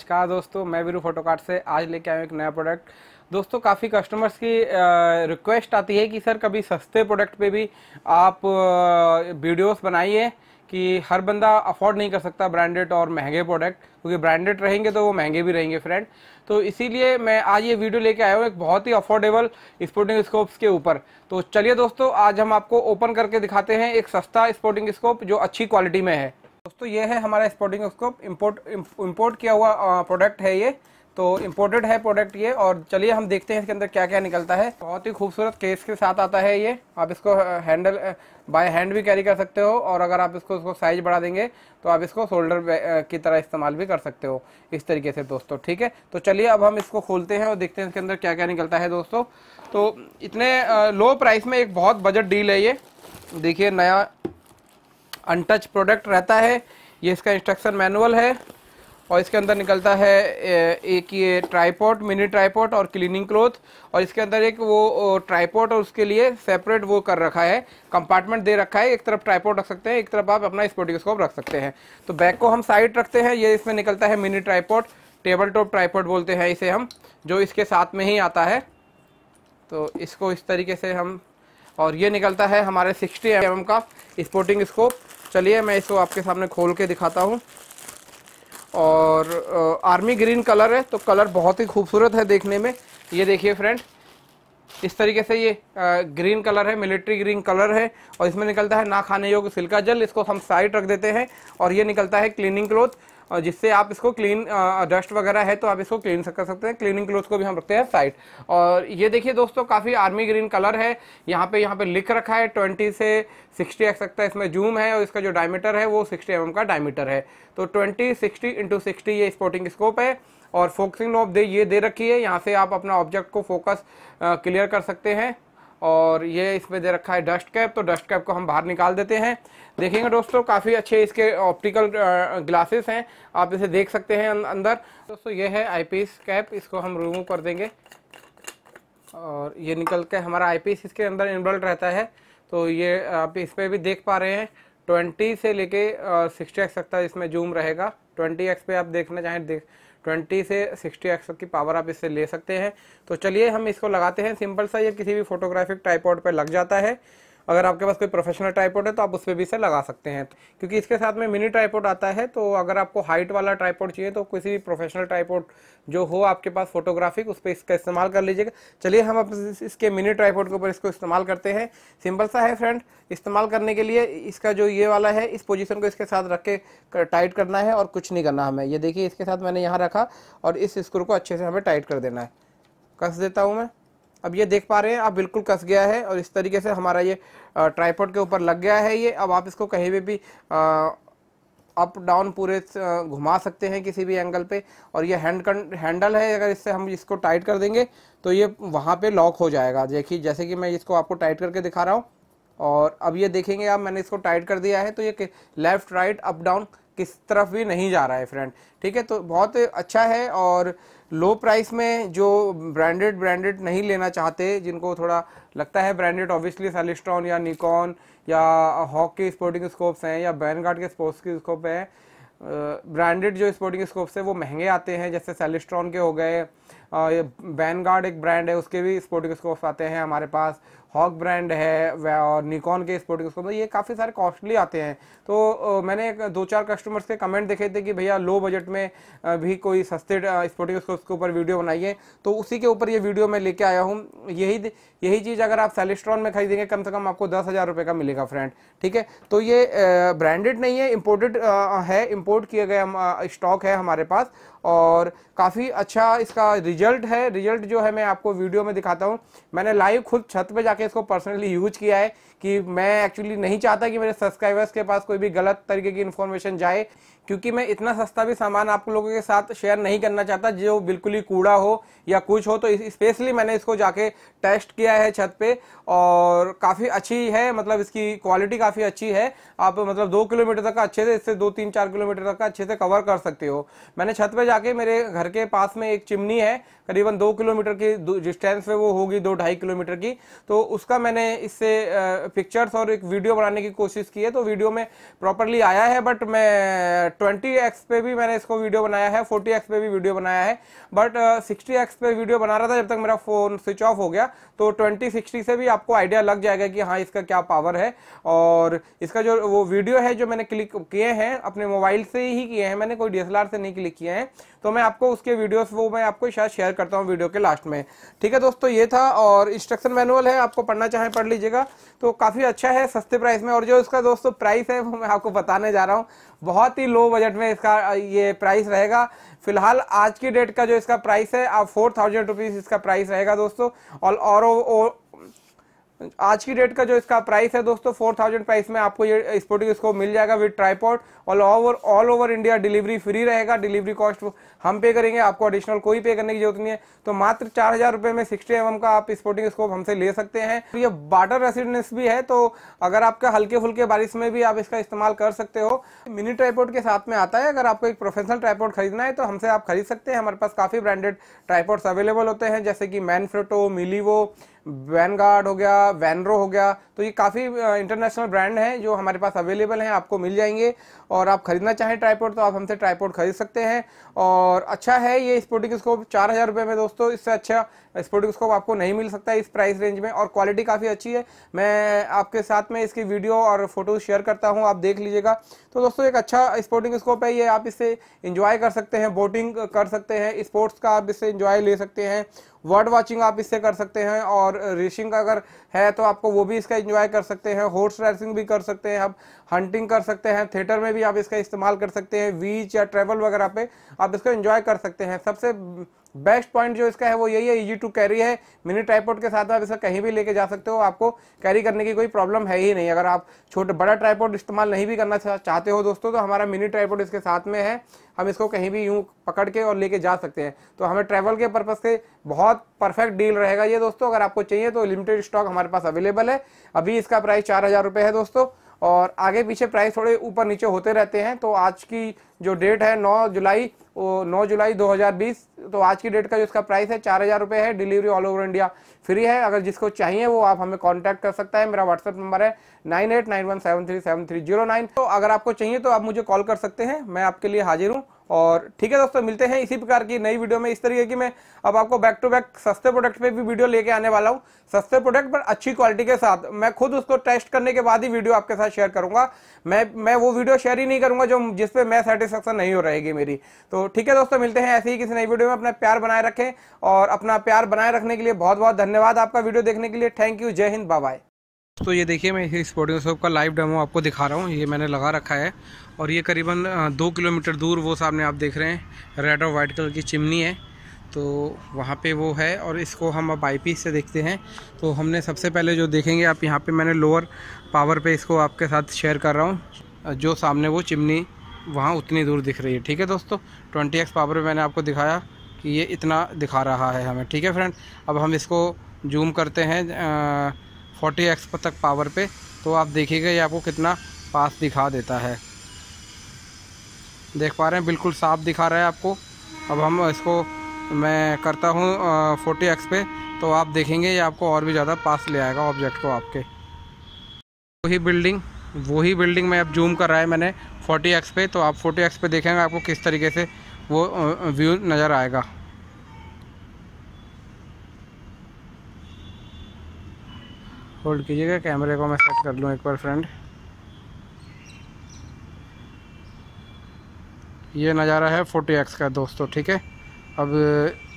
नमस्कार दोस्तों मैं वीरू फोटोकार्ट से आज लेके आया हूँ एक नया प्रोडक्ट दोस्तों काफ़ी कस्टमर्स की रिक्वेस्ट आती है कि सर कभी सस्ते प्रोडक्ट पे भी आप वीडियोस बनाइए कि हर बंदा अफोर्ड नहीं कर सकता ब्रांडेड और महंगे प्रोडक्ट क्योंकि ब्रांडेड रहेंगे तो वो महंगे भी रहेंगे फ्रेंड तो इसीलिए मैं आज ये वीडियो लेके आया हूँ एक बहुत ही अफोर्डेबल स्पोर्टिंग स्कोप्स के ऊपर तो चलिए दोस्तों आज हम आपको ओपन करके दिखाते हैं एक सस्ता स्पोर्टिंग स्कोप जो अच्छी क्वालिटी में है दोस्तों ये है हमारा स्पोर्टिंग स्कोप इम्पोर्ट इम्पोर्ट किया हुआ प्रोडक्ट है ये तो इम्पोर्टेड है प्रोडक्ट ये और चलिए हम देखते हैं इसके अंदर क्या क्या निकलता है बहुत ही खूबसूरत केस के साथ आता है ये आप इसको हैंडल बाय हैंड भी कैरी कर सकते हो और अगर आप इसको उसको साइज बढ़ा देंगे तो आप इसको शोल्डर की तरह इस्तेमाल भी कर सकते हो इस तरीके से दोस्तों ठीक है तो चलिए अब हम इसको खोलते हैं और देखते हैं इसके अंदर क्या क्या निकलता है दोस्तों तो इतने लो प्राइस में एक बहुत बजट डील है ये देखिए नया अनटच प्रोडक्ट रहता है ये इसका इंस्ट्रक्शन मैनुअल है और इसके अंदर निकलता है एक ये ट्राईपोर्ट मिनी ट्राईपोर्ट और क्लीनिंग क्लोथ और इसके अंदर एक वो ट्राईपोर्ट और उसके लिए सेपरेट वो कर रखा है कंपार्टमेंट दे रखा है एक तरफ ट्राईपोर्ट रख सकते हैं एक तरफ आप अपना स्पोटिकोस्कोप रख सकते हैं तो बैक को हम साइड रखते हैं ये इसमें निकलता है mini tripod table top tripod बोलते हैं इसे हम जो इसके साथ में ही आता है तो इसको इस तरीके से हम और ये निकलता है हमारे सिक्सटी एम का स्पोर्टिंग स्कोप चलिए मैं इसको आपके सामने खोल के दिखाता हूँ और आर्मी ग्रीन कलर है तो कलर बहुत ही खूबसूरत है देखने में ये देखिए फ्रेंड इस तरीके से ये ग्रीन कलर है मिलिट्री ग्रीन कलर है और इसमें निकलता है ना खाने योग्य सिल्का जल इसको हम साइड रख देते हैं और ये निकलता है क्लीनिंग क्लोथ और जिससे आप इसको क्लीन डस्ट वगैरह है तो आप इसको क्लीन कर सकते हैं क्लीनिंग क्लोथ को भी हम रखते हैं साइड और ये देखिए दोस्तों काफ़ी आर्मी ग्रीन कलर है यहाँ पे यहाँ पे लिख रखा है ट्वेंटी से सिक्सटी एक्स तक है इसमें जूम है और इसका जो डायमीटर है वो सिक्सटी एम mm का डायमीटर है तो ट्वेंटी सिक्सटी इंटू सिक्सटी ये स्पोर्टिंग स्कोप है और फोकसिंग नोब दे ये दे रखी है यहाँ से आप अपना ऑब्जेक्ट को फोकस क्लियर कर सकते हैं और ये इसमें दे रखा है डस्ट कैप तो डस्ट कैप को हम बाहर निकाल देते हैं देखेंगे दोस्तों काफ़ी अच्छे इसके ऑप्टिकल ग्लासेस हैं आप इसे देख सकते हैं अं-, अंदर दोस्तों ये है आईपीएस कैप इसको हम रिमूव कर देंगे और ये निकल के हमारा आईपीएस इसके अंदर इनबल्ट रहता है तो ये आप इस पर भी देख पा रहे हैं ट्वेंटी से लेके सिक्सटी एक्स तक इसमें जूम रहेगा ट्वेंटी एक्स पे आप देखना चाहें देख 20 से एक्स की पावर आप इससे ले सकते हैं तो चलिए हम इसको लगाते हैं सिंपल सा ये किसी भी फोटोग्राफिक ट्राईपॉड पर लग जाता है अगर आपके पास कोई प्रोफेशनल ट्राईपोड है तो आप उस पर भी इसे लगा सकते हैं क्योंकि इसके साथ में मिनी ट्राईपोड आता है तो अगर आपको हाइट वाला ट्राईपोड चाहिए तो किसी भी प्रोफेशनल ट्राईपोड जो हो आपके पास फोटोग्राफिक उस पर इसका इस्तेमाल कर लीजिएगा चलिए हम इसके मिनी ट्राईपोड के ऊपर इसको इस्तेमाल करते हैं सिंपल सा है फ्रेंड इस्तेमाल करने के लिए इसका जो ये वाला है इस पोजिशन को इसके साथ रख के टाइट करना है और कुछ नहीं करना हमें ये देखिए इसके साथ मैंने यहाँ रखा और इस स्क्रू को अच्छे से हमें टाइट कर देना है कस देता हूँ मैं अब ये देख पा रहे हैं आप बिल्कुल कस गया है और इस तरीके से हमारा ये ट्राईपोर्ट के ऊपर लग गया है ये अब आप इसको कहीं भी, भी आ, अप डाउन पूरे घुमा सकते हैं किसी भी एंगल पे और ये हैंड हैंडल है अगर इससे हम इसको टाइट कर देंगे तो ये वहाँ पे लॉक हो जाएगा देखिए जैसे कि मैं इसको आपको टाइट करके दिखा रहा हूँ और अब ये देखेंगे आप मैंने इसको टाइट कर दिया है तो ये लेफ़्ट राइट अप डाउन किस तरफ भी नहीं जा रहा है फ्रेंड ठीक है तो बहुत अच्छा है और लो प्राइस में जो ब्रांडेड ब्रांडेड नहीं लेना चाहते जिनको थोड़ा लगता है ब्रांडेड ऑब्वियसली सेलिस्ट्रॉन या निकॉन या हॉक के स्पोर्टिंग स्कोप्स हैं या बैनगार्ड के स्पोर्ट्स के स्कोप हैं ब्रांडेड जो स्पोर्टिंग स्कोप्स है वो महंगे आते हैं जैसे सेलिस्ट्रॉन के हो गए वैनगार्ड एक ब्रांड है उसके भी स्पोर्टिंग स्कोप्स आते हैं हमारे पास हॉक ब्रांड है और निकॉन के स्पोर्टिंग स्कोप मतलब ये काफ़ी सारे कॉस्टली आते हैं तो मैंने दो चार कस्टमर्स के कमेंट देखे थे कि भैया लो बजट में भी कोई सस्ते स्पोर्टिंग स्कोप्स के ऊपर वीडियो बनाइए तो उसी के ऊपर ये वीडियो मैं लेके आया हूँ यही यही चीज़ अगर आप सेलेस्ट्रॉन में खरीदेंगे कम से कम आपको दस हज़ार रुपए का मिलेगा फ्रेंड ठीक है तो ये ब्रांडेड नहीं है इम्पोर्टेड है इंपोर्ट किया गया स्टॉक है हमारे पास और काफ़ी अच्छा इसका रिजल्ट है रिजल्ट जो है मैं आपको वीडियो में दिखाता हूँ मैंने लाइव खुद छत पे जाके इसको पर्सनली यूज किया है कि मैं एक्चुअली नहीं चाहता कि मेरे सब्सक्राइबर्स के पास कोई भी गलत तरीके की इन्फॉर्मेशन जाए क्योंकि मैं इतना सस्ता भी सामान आप लोगों के साथ शेयर नहीं करना चाहता जो बिल्कुल ही कूड़ा हो या कुछ हो तो स्पेशली मैंने इसको जाके टेस्ट किया गया है छत पे और काफ़ी अच्छी है मतलब इसकी क्वालिटी काफ़ी अच्छी है आप मतलब दो किलोमीटर तक अच्छे से इससे दो तीन चार किलोमीटर तक अच्छे से कवर कर सकते हो मैंने छत पे जाके मेरे घर के पास में एक चिमनी है करीबन दो किलोमीटर की डिस्टेंस पे वो होगी दो ढाई किलोमीटर की तो उसका मैंने इससे पिक्चर्स और एक वीडियो बनाने की कोशिश की है तो वीडियो में प्रॉपरली आया है बट मैं ट्वेंटी एक्स पे भी मैंने इसको वीडियो बनाया है फोर्टी एक्स पे भी वीडियो बनाया है बट सिक्सटी एक्स पे वीडियो बना रहा था जब तक मेरा फ़ोन स्विच ऑफ हो गया तो ट्वेंटी सिक्सटी से भी आपको आइडिया लग जाएगा कि हाँ इसका क्या पावर है और इसका जो वो वीडियो है जो मैंने क्लिक किए हैं अपने मोबाइल से ही किए हैं मैंने कोई डी से नहीं क्लिक किए हैं तो मैं आपको उसके वीडियोस वो मैं आपको शायद शेयर करता हूँ वीडियो के लास्ट में ठीक है दोस्तों ये था और इंस्ट्रक्शन मैनुअल है आपको पढ़ना चाहें पढ़ लीजिएगा तो काफ़ी अच्छा है सस्ते प्राइस में और जो इसका दोस्तों प्राइस है वो मैं आपको बताने जा रहा हूँ बहुत ही लो बजट में इसका ये प्राइस रहेगा फिलहाल आज की डेट का जो इसका प्राइस है आप फोर थाउजेंड रुपीज इसका प्राइस रहेगा दोस्तों और और आज की डेट का जो इसका प्राइस है दोस्तों फोर थाउजेंड प्राइस में आपको ये स्पोर्टिंग इसको मिल जाएगा विद ट्राईपोर्ट और over all over India delivery free रहेगा डिलीवरी कॉस्ट हम पे करेंगे आपको एडिशनल कोई पे करने की जरूरत नहीं है तो मात्र चार हजार रुपये में सिक्सटी एम का आप स्पोर्टिंग स्कोप हमसे ले सकते हैं तो ये वाटर रेसिडेंस भी है तो अगर आपका हल्के फुल्के बारिश में भी आप इसका इस्तेमाल कर सकते हो मिनी ट्राईपोर्ट के साथ में आता है अगर आपको एक प्रोफेशनल ट्राईपोर्ट खरीदना है तो हमसे आप खरीद सकते हैं हमारे पास काफ़ी ब्रांडेड ट्राईपोर्ट्स अवेलेबल होते हैं जैसे कि मैनफ्रोटो मिलीवो वैनगार्ड हो गया वैनरो हो गया तो ये काफ़ी इंटरनेशनल ब्रांड हैं जो हमारे पास अवेलेबल हैं आपको मिल जाएंगे और आप खरीदना चाहें ट्राईपोर्ट तो आप हमसे ट्राईपोर्ट खरीद सकते हैं और अच्छा है ये स्पोर्टिंग स्कोप चार हज़ार रुपये में दोस्तों इससे अच्छा स्पोर्टिंग स्कोप आपको नहीं मिल सकता इस प्राइस रेंज में और क्वालिटी काफ़ी अच्छी है मैं आपके साथ में इसकी वीडियो और फोटो शेयर करता हूँ आप देख लीजिएगा तो दोस्तों एक अच्छा स्पोर्टिंग स्कोप है ये आप इससे इंजॉय कर सकते हैं बोटिंग कर सकते हैं स्पोर्ट्स का आप इससे इंजॉय ले सकते हैं वर्ड वॉचिंग आप इससे कर सकते हैं और रेसिंग अगर है तो आपको वो भी इसका इंजॉय कर सकते हैं हॉर्स रेसिंग भी कर सकते हैं आप हंटिंग कर सकते हैं थिएटर में भी भी आप इसका इस्तेमाल कर सकते हैं वीच या ट्रेवल वगैरह पे आप इसको इन्जॉय कर सकते हैं सबसे बेस्ट पॉइंट जो इसका है वो यही है इजी टू कैरी है मिनी ट्राईपोर्ट के साथ आप इसका कहीं भी लेके जा सकते हो आपको कैरी करने की कोई प्रॉब्लम है ही नहीं अगर आप छोटे बड़ा ट्राईपोर्ट इस्तेमाल नहीं भी करना चाहते हो दोस्तों तो हमारा मिनी ट्राईपोर्ट इसके साथ में है हम इसको कहीं भी यूं पकड़ के और लेके जा सकते हैं तो हमें ट्रैवल के पर्पज़ से बहुत परफेक्ट डील रहेगा ये दोस्तों अगर आपको चाहिए तो लिमिटेड स्टॉक हमारे पास अवेलेबल है अभी इसका प्राइस चार है दोस्तों और आगे पीछे प्राइस थोड़े ऊपर नीचे होते रहते हैं तो आज की जो डेट है 9 जुलाई नौ जुलाई 2020 तो आज की डेट का जो इसका प्राइस है चार हज़ार रुपये है delivery all over India free है अगर जिसको चाहिए वो आप हमें कांटेक्ट कर सकता है मेरा व्हाट्सअप नंबर है nine eight nine one seven three seven three zero nine तो अगर आपको चाहिए तो आप मुझे कॉल कर सकते हैं मैं आपके लिए हाजिर हूँ और ठीक है दोस्तों मिलते हैं इसी प्रकार की नई वीडियो में इस तरीके की मैं अब आपको बैक टू बैक सस्ते प्रोडक्ट पे भी वीडियो लेके आने वाला हूँ सस्ते प्रोडक्ट पर अच्छी क्वालिटी के साथ मैं खुद उसको टेस्ट करने के बाद ही वीडियो आपके साथ शेयर करूंगा मैं मैं वो वीडियो शेयर ही नहीं करूंगा जो जिसपे मैं सेटिस्फेक्शन नहीं हो रहेगी मेरी तो ठीक है दोस्तों मिलते हैं ऐसे ही किसी नई वीडियो में अपना प्यार बनाए रखें और अपना प्यार बनाए रखने के लिए बहुत बहुत धन्यवाद आपका वीडियो देखने के लिए थैंक यू जय हिंद बाय तो ये देखिए मैं इसी स्पोर्टिंग का लाइव डेमो आपको दिखा रहा हूँ ये मैंने लगा रखा है और ये करीबन दो किलोमीटर दूर वो सामने आप देख रहे हैं रेड और वाइट कलर की चिमनी है तो वहाँ पे वो है और इसको हम अब आई से देखते हैं तो हमने सबसे पहले जो देखेंगे आप यहाँ पे मैंने लोअर पावर पे इसको आपके साथ शेयर कर रहा हूँ जो सामने वो चिमनी वहाँ उतनी दूर दिख रही है ठीक है दोस्तों ट्वेंटी एक्स पावर पर मैंने आपको दिखाया कि ये इतना दिखा रहा है हमें ठीक है फ्रेंड अब हम इसको जूम करते हैं आ, फोर्टी एक्स तक पावर पे तो आप देखिएगा ये आपको कितना पास दिखा देता है देख पा रहे हैं बिल्कुल साफ दिखा रहा है आपको अब हम इसको मैं करता हूँ फोर्टी एक्स पे तो आप देखेंगे ये आपको और भी ज़्यादा पास ले आएगा ऑब्जेक्ट को आपके वही बिल्डिंग वही बिल्डिंग में अब जूम कर रहा है मैंने फोर्टी एक्स पे तो आप फोर्टी एक्स पे देखेंगे आपको किस तरीके से वो व्यू नज़र आएगा होल्ड कीजिएगा कैमरे को मैं सेट कर लूँ एक बार फ्रेंड ये नज़ारा है फोर्टी एक्स का दोस्तों ठीक है अब